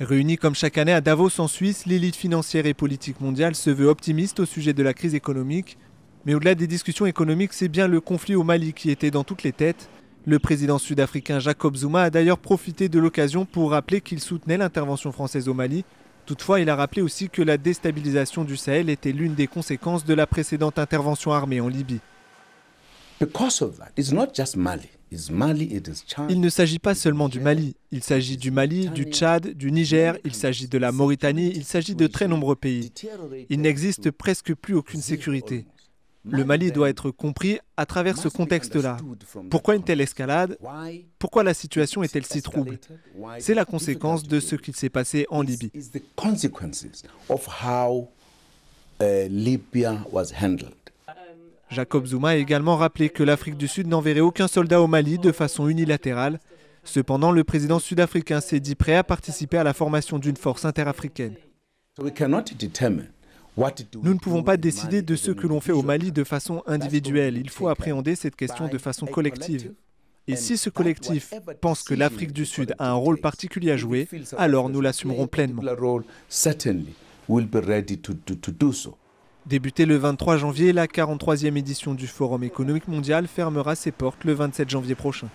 Réunie comme chaque année à Davos en Suisse, l'élite financière et politique mondiale se veut optimiste au sujet de la crise économique. Mais au-delà des discussions économiques, c'est bien le conflit au Mali qui était dans toutes les têtes. Le président sud-africain Jacob Zuma a d'ailleurs profité de l'occasion pour rappeler qu'il soutenait l'intervention française au Mali. Toutefois, il a rappelé aussi que la déstabilisation du Sahel était l'une des conséquences de la précédente intervention armée en Libye. Mali. Il ne s'agit pas seulement du Mali, il s'agit du Mali, du Tchad, du Niger, il s'agit de la Mauritanie, il s'agit de très nombreux pays. Il n'existe presque plus aucune sécurité. Le Mali doit être compris à travers ce contexte-là. Pourquoi une telle escalade Pourquoi la situation est-elle si trouble C'est la conséquence de ce qu'il s'est passé en Libye. Jacob Zuma a également rappelé que l'Afrique du Sud n'enverrait aucun soldat au Mali de façon unilatérale. Cependant, le président sud-africain s'est dit prêt à participer à la formation d'une force interafricaine. Nous ne pouvons pas décider de ce que l'on fait au Mali de façon individuelle. Il faut appréhender cette question de façon collective. Et si ce collectif pense que l'Afrique du Sud a un rôle particulier à jouer, alors nous l'assumerons pleinement. Débutée le 23 janvier, la 43e édition du Forum économique mondial fermera ses portes le 27 janvier prochain.